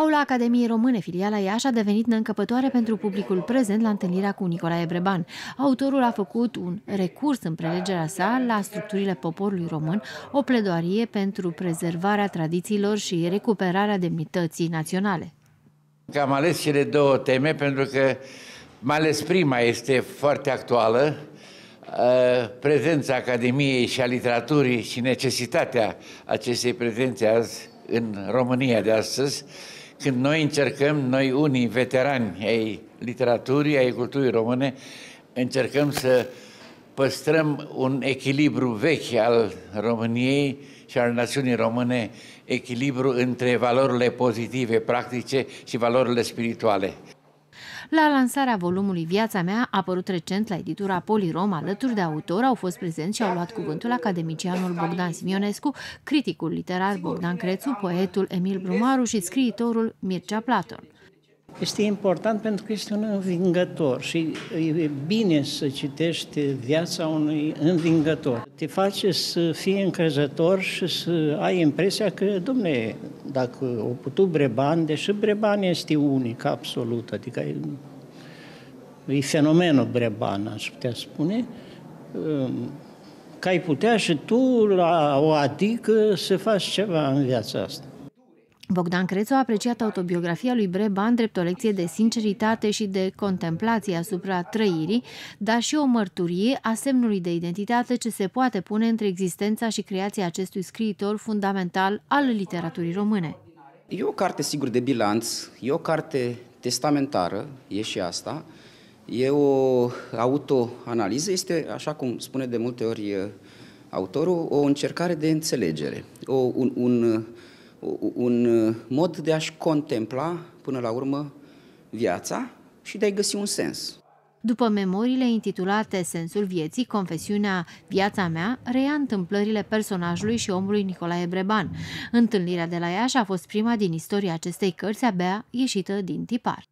Aula Academiei Române, filiala Iași, a devenit neîncăpătoare pentru publicul prezent la întâlnirea cu Nicolae Breban. Autorul a făcut un recurs în prelegerea sa la structurile poporului român, o pledoarie pentru prezervarea tradițiilor și recuperarea demnității naționale. Am ales cele două teme pentru că, mai ales prima, este foarte actuală, uh, prezența Academiei și a literaturii și necesitatea acestei prezențe azi în România de astăzi când noi încercăm, noi unii veterani ai literaturii, ai culturii române, încercăm să păstrăm un echilibru vechi al României și al națiunii române, echilibru între valorile pozitive, practice și valorile spirituale. La lansarea volumului Viața mea, apărut recent la editura Polirom, alături de autor, au fost prezenți și au luat cuvântul academicianul Bogdan Simionescu, criticul literar Bogdan Crețu, poetul Emil Brumaru și scriitorul Mircea Platon. Este important pentru că este un învingător și e bine să citești viața unui învingător. Te face să fii încrezător și să ai impresia că, domne, dacă o putut Breban, deși Breban este unic, absolut, adică e, e fenomenul Breban, aș putea spune, um, că ai putea și tu la o adică să faci ceva în viața asta. Bogdan Crețu a apreciat autobiografia lui Breban drept o lecție de sinceritate și de contemplație asupra trăirii, dar și o mărturie a semnului de identitate ce se poate pune între existența și creația acestui scriitor fundamental al literaturii române. E o carte, sigur, de bilanț, e o carte testamentară, e și asta, e o autoanaliză, este, așa cum spune de multe ori autorul, o încercare de înțelegere, o, un, un un uh, mod de a-și contempla până la urmă viața și de a-i găsi un sens. După memoriile intitulate Sensul vieții, confesiunea Viața mea reia întâmplările personajului și omului Nicolae Breban. Întâlnirea de la Iași a fost prima din istoria acestei cărți abia ieșită din tipar.